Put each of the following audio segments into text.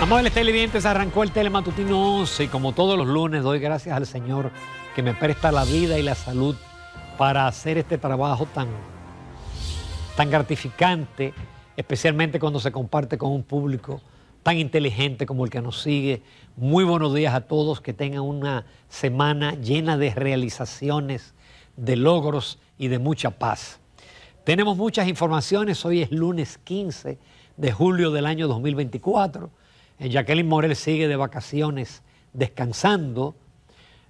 Amables televidentes, arrancó el Telematutino 11 y como todos los lunes doy gracias al Señor que me presta la vida y la salud para hacer este trabajo tan, tan gratificante, especialmente cuando se comparte con un público tan inteligente como el que nos sigue. Muy buenos días a todos, que tengan una semana llena de realizaciones, de logros y de mucha paz. Tenemos muchas informaciones, hoy es lunes 15 de julio del año 2024 eh, Jacqueline Morel sigue de vacaciones descansando.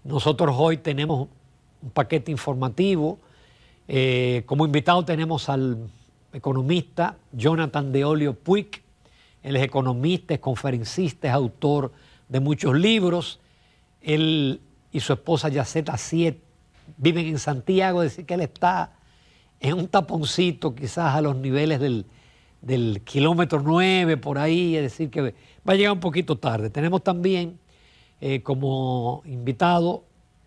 Nosotros hoy tenemos un paquete informativo. Eh, como invitado tenemos al economista Jonathan de Olio Puig. Él es economista, es conferencista, es autor de muchos libros. Él y su esposa Yaceta Siet viven en Santiago, es decir, que él está en un taponcito quizás a los niveles del, del kilómetro 9 por ahí, es decir, que va a llegar un poquito tarde. Tenemos también eh, como invitado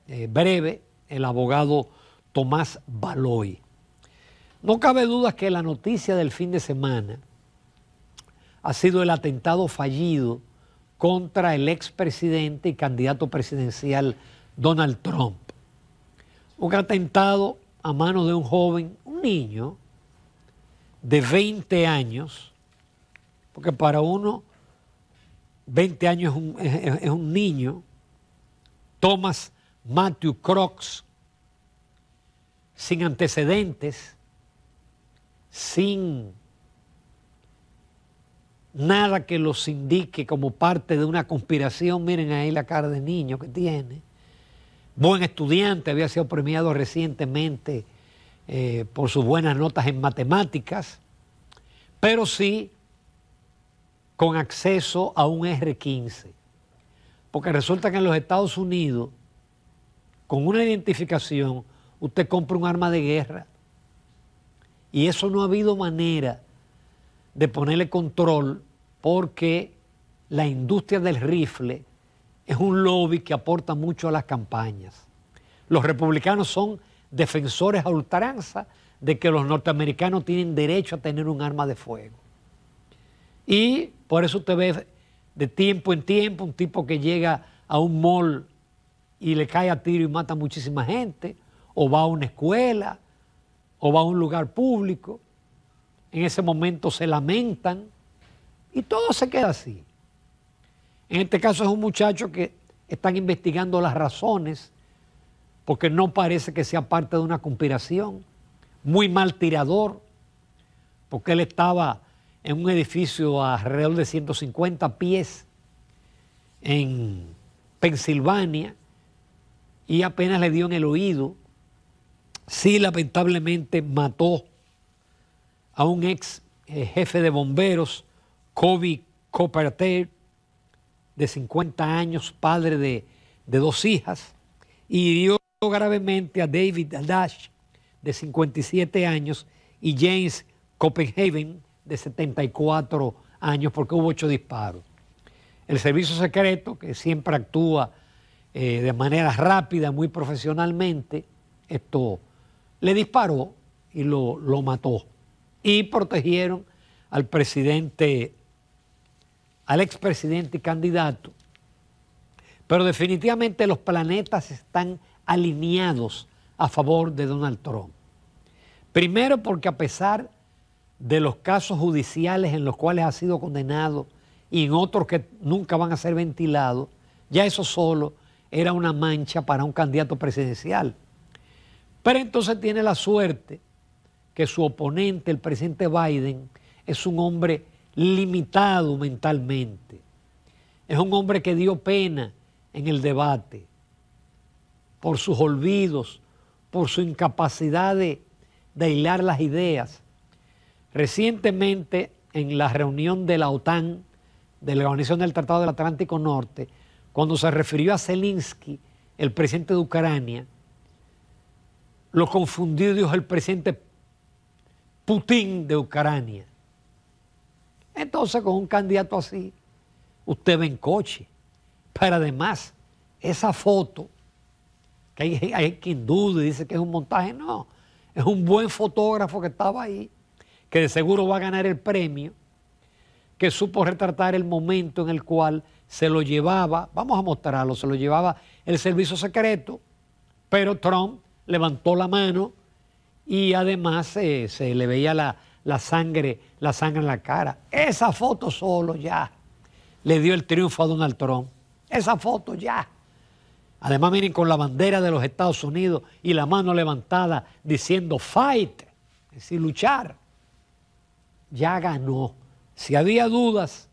eh, breve el abogado Tomás Baloy. No cabe duda que la noticia del fin de semana ha sido el atentado fallido contra el expresidente y candidato presidencial Donald Trump. Un atentado a manos de un joven, un niño, de 20 años, porque para uno 20 años es un, niño, Thomas Matthew Crocs, sin antecedentes, sin nada que los indique como parte de una conspiración. Miren ahí la cara de niño que tiene. Buen estudiante, había sido premiado recientemente eh, por sus buenas notas en matemáticas, pero sí con acceso a un R15. Porque resulta que en los Estados Unidos, con una identificación, usted compra un arma de guerra. Y eso no ha habido manera de ponerle control porque la industria del rifle es un lobby que aporta mucho a las campañas. Los republicanos son defensores a ultranza de que los norteamericanos tienen derecho a tener un arma de fuego. Y por eso usted ve de tiempo en tiempo un tipo que llega a un mall y le cae a tiro y mata a muchísima gente, o va a una escuela, o va a un lugar público. En ese momento se lamentan y todo se queda así. En este caso es un muchacho que están investigando las razones porque no parece que sea parte de una conspiración. Muy mal tirador, porque él estaba en un edificio alrededor de 150 pies en Pensilvania y apenas le dio en el oído. Sí, lamentablemente mató a un ex eh, jefe de bomberos, Kobe cooperter de 50 años, padre de, dos hijas, y hirió gravemente a David Dash, de 57 años, y James Copenhagen, de 74 años, porque hubo ocho disparos. El servicio secreto, que siempre actúa eh, de manera rápida, muy profesionalmente, esto le disparó y lo, lo mató. Y protegieron al presidente, al expresidente y candidato. Pero definitivamente los planetas están alineados a favor de Donald Trump. Primero porque a pesar de los casos judiciales en los cuales ha sido condenado y en otros que nunca van a ser ventilados, ya eso solo era una mancha para un candidato presidencial. Pero entonces tiene la suerte que su oponente, el presidente Biden, es un hombre limitado mentalmente. Es un hombre que dio pena en el debate por sus olvidos, por su incapacidad de, aislar hilar las ideas. Recientemente, en la reunión de la OTAN, de la Organización del Tratado del Atlántico Norte, cuando se refirió a Zelensky, el presidente de Ucrania, lo confundió Dios el presidente Putin de Ucrania. Entonces, con un candidato así, usted ve en coche. Pero además, esa foto que hay, quien duda y dice que es un montaje, no, es un buen fotógrafo que estaba ahí, que de seguro va a ganar el premio, que supo retratar el momento en el cual se lo llevaba, vamos a mostrarlo, se lo llevaba el servicio secreto, pero Trump levantó la mano y además eh, se le veía la, sangre, la sangre en la cara. Esa foto solo ya le dio el triunfo a Donald Trump. Esa foto ya. Además, miren con la bandera de los Estados Unidos y la mano levantada diciendo fight, es decir, luchar. Ya ganó. Si había dudas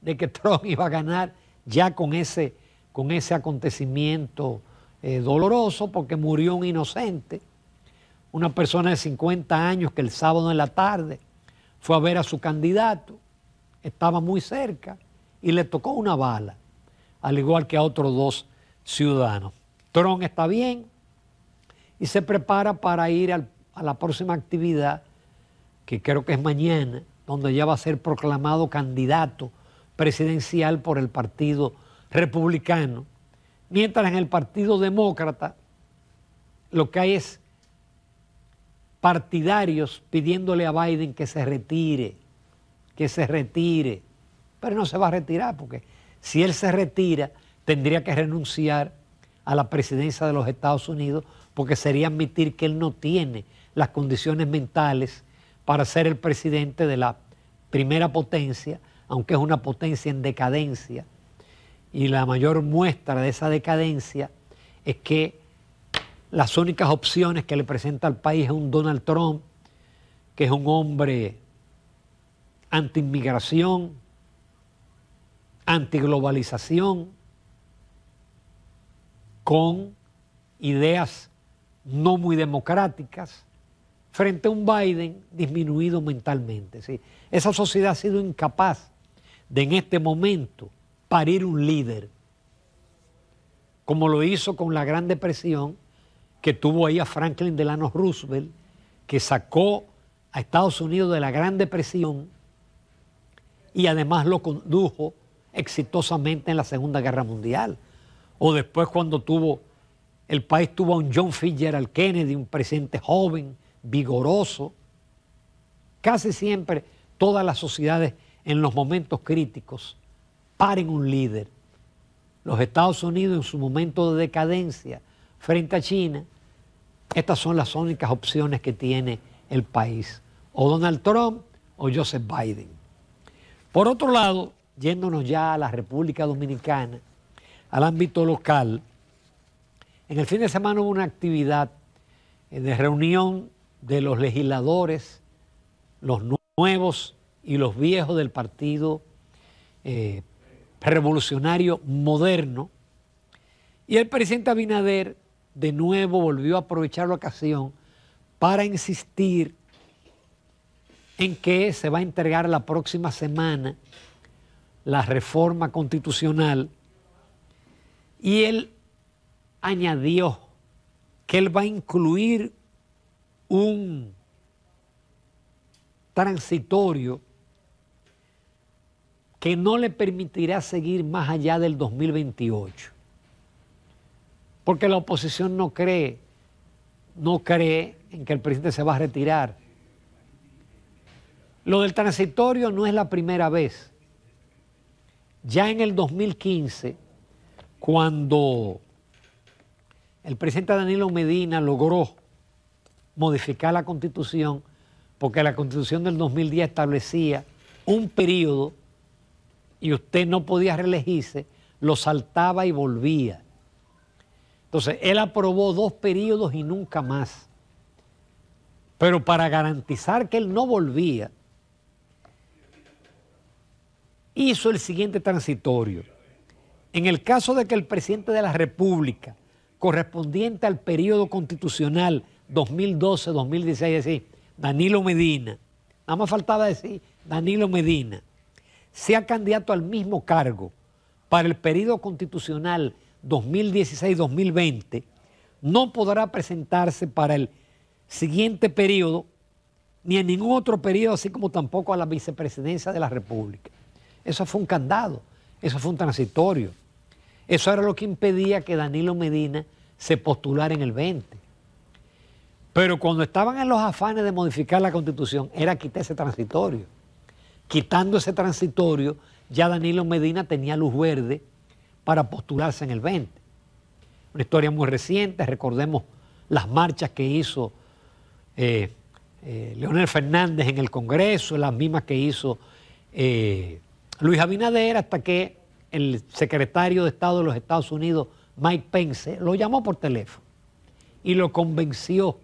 de que Trump iba a ganar, ya con ese, con ese acontecimiento eh, doloroso, porque murió un inocente, una persona de 50 años que el sábado en la tarde fue a ver a su candidato, estaba muy cerca y le tocó una bala, al igual que a otros dos ciudadanos. Trump está bien y se prepara para ir a la próxima actividad, que creo que es mañana, donde ya va a ser proclamado candidato presidencial por el Partido Republicano. Mientras en el Partido Demócrata lo que hay es partidarios pidiéndole a Biden que se retire, que se retire. Pero no se va a retirar porque si él se retira, tendría que renunciar a la presidencia de los Estados Unidos porque sería admitir que él no tiene las condiciones mentales para ser el presidente de la primera potencia, aunque es una potencia en decadencia. Y la mayor muestra de esa decadencia es que las únicas opciones que le presenta al país es un Donald Trump, que es un hombre anti-inmigración, anti-globalización, con ideas no muy democráticas, frente a un Biden disminuido mentalmente. Esa sociedad ha sido incapaz de en este momento parir un líder, como lo hizo con la Gran Depresión, que tuvo ahí a Franklin Delano Roosevelt, que sacó a Estados Unidos de la Gran Depresión y además lo condujo exitosamente en la Segunda Guerra Mundial o después cuando tuvo, el país tuvo a un John Fitzgerald Kennedy, un presidente joven, vigoroso. Casi siempre todas las sociedades en los momentos críticos paren un líder. Los Estados Unidos en su momento de decadencia frente a China, estas son las únicas opciones que tiene el país. O Donald Trump o Joseph Biden. Por otro lado, yéndonos ya a la República Dominicana, al ámbito local, en el fin de semana hubo una actividad eh, de reunión de los legisladores, los nuevos y los viejos del Partido eh, Revolucionario Moderno. Y el presidente Abinader de nuevo volvió a aprovechar la ocasión para insistir en que se va a entregar la próxima semana la reforma constitucional y él añadió que él va a incluir un transitorio que no le permitirá seguir más allá del 2028. Porque la oposición no cree, no cree en que el presidente se va a retirar. Lo del transitorio no es la primera vez. Ya en el 2015 cuando el presidente Danilo Medina logró modificar la constitución, porque la constitución del 2010 establecía un periodo y usted no podía reelegirse, lo saltaba y volvía. Entonces, él aprobó dos periodos y nunca más. Pero para garantizar que él no volvía, hizo el siguiente transitorio en el caso de que el presidente de la República, correspondiente al periodo constitucional 2012-2016, es decir, Danilo Medina, nada más faltaba decir Danilo Medina, sea candidato al mismo cargo para el periodo constitucional 2016-2020, no podrá presentarse para el siguiente periodo ni en ningún otro periodo, así como tampoco a la vicepresidencia de la República. Eso fue un candado, eso fue un transitorio. Eso era lo que impedía que Danilo Medina se postulara en el 20. Pero cuando estaban en los afanes de modificar la constitución, era quitar ese transitorio. Quitando ese transitorio, ya Danilo Medina tenía luz verde para postularse en el 20. Una historia muy reciente, recordemos las marchas que hizo eh, eh, Leonel Fernández en el Congreso, las mismas que hizo eh, Luis Abinader, hasta que el secretario de Estado de los Estados Unidos, Mike Pence, lo llamó por teléfono y lo convenció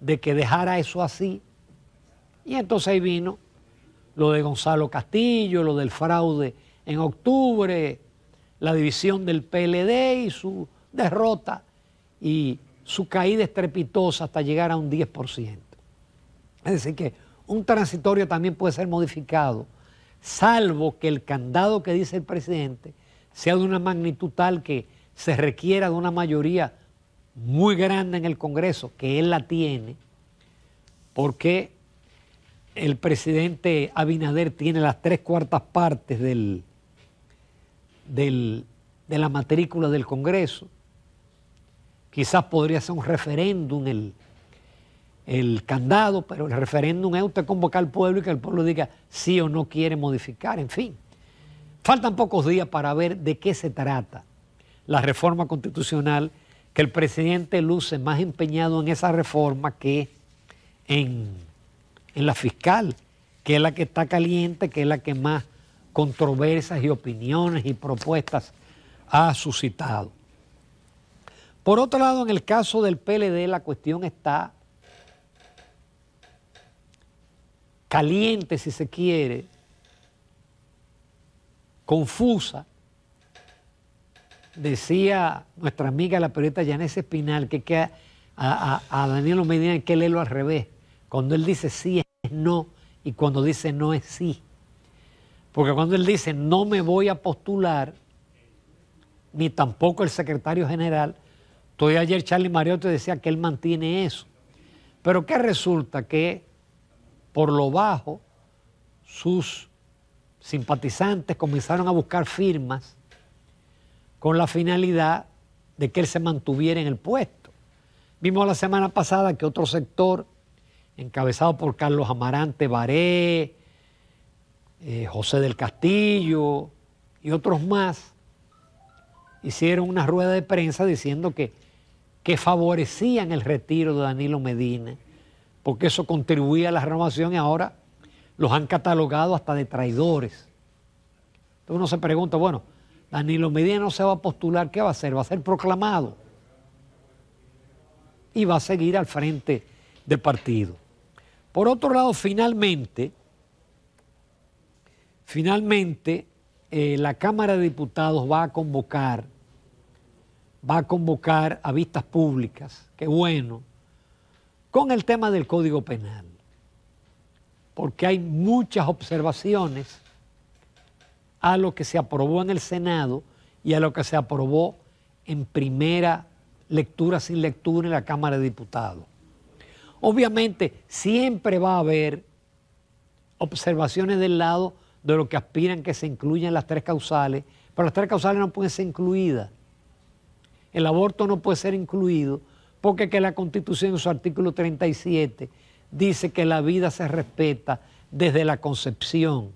de que dejara eso así. Y entonces ahí vino lo de Gonzalo Castillo, lo del fraude en octubre, la división del PLD y su derrota y su caída estrepitosa hasta llegar a un 10%. Es decir, que un transitorio también puede ser modificado salvo que el candado que dice el presidente sea de una magnitud tal que se requiera de una mayoría muy grande en el Congreso, que él la tiene, porque el presidente Abinader tiene las tres cuartas partes del, de la matrícula del Congreso. Quizás podría ser un referéndum el, el candado, pero el referéndum es usted convocar al pueblo y que el pueblo diga sí o no quiere modificar, en fin. Faltan pocos días para ver de qué se trata la reforma constitucional, que el presidente luce más empeñado en esa reforma que en, en la fiscal, que es la que está caliente, que es la que más controversias y opiniones y propuestas ha suscitado. Por otro lado, en el caso del PLD la cuestión está caliente si se quiere, confusa, decía nuestra amiga la periodista Yanés Espinal que, a, Daniel a, Medina hay que leerlo al revés. Cuando él dice sí es no y cuando dice no es sí. Porque cuando él dice no me voy a postular, ni tampoco el secretario general, todavía ayer Charlie Mariotti decía que él mantiene eso. Pero qué resulta que por lo bajo, sus simpatizantes comenzaron a buscar firmas con la finalidad de que él se mantuviera en el puesto. Vimos la semana pasada que otro sector, encabezado por Carlos Amarante Baré, eh, José del Castillo y otros más, hicieron una rueda de prensa diciendo que, que favorecían el retiro de Danilo Medina porque eso contribuía a la renovación y ahora los han catalogado hasta de traidores. Entonces uno se pregunta, bueno, Danilo Medina no se va a postular, ¿qué va a hacer? Va a ser proclamado y va a seguir al frente del partido. Por otro lado, finalmente, finalmente eh, la Cámara de Diputados va a convocar, va a convocar a vistas públicas, qué bueno, con el tema del Código Penal, porque hay muchas observaciones a lo que se aprobó en el Senado y a lo que se aprobó en primera lectura sin lectura en la Cámara de Diputados. Obviamente siempre va a haber observaciones del lado de lo que aspiran que se incluyan las tres causales, pero las tres causales no pueden ser incluidas. El aborto no puede ser incluido porque que la Constitución en su artículo 37 dice que la vida se respeta desde la concepción,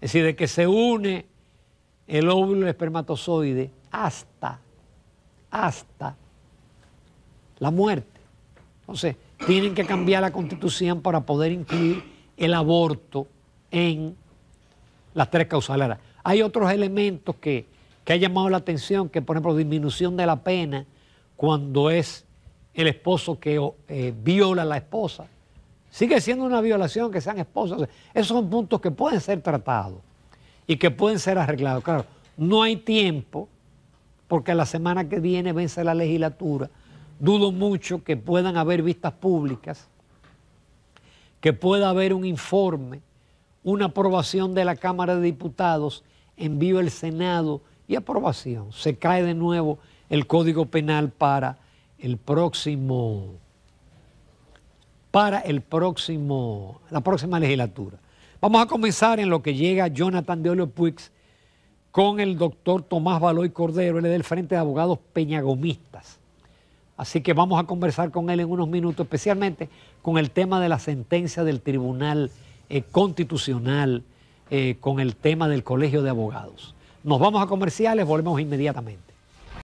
es decir, de que se une el óvulo y el espermatozoide hasta, hasta la muerte. Entonces, tienen que cambiar la constitución para poder incluir el aborto en las tres causales. hay otros elementos que, que ha llamado la atención, que por ejemplo disminución de la pena cuando es el esposo que eh, viola a la esposa. Sigue siendo una violación que sean esposos. esos son puntos que pueden ser tratados y que pueden ser arreglados. Claro, no hay tiempo porque la semana que viene vence la legislatura. Dudo mucho que puedan haber vistas públicas, que pueda haber un informe, una aprobación de la Cámara de Diputados, envío al Senado y aprobación. Se cae de nuevo el Código Penal para el próximo, para el próximo, la próxima legislatura. Vamos a comenzar en lo que llega Jonathan de Olio Puig con el doctor Tomás Baloy Cordero, él es del Frente de Abogados Peñagomistas. Así que vamos a conversar con él en unos minutos, especialmente con el tema de la sentencia del Tribunal eh, Constitucional, eh, con el tema del Colegio de Abogados. Nos vamos a comerciales, volvemos inmediatamente.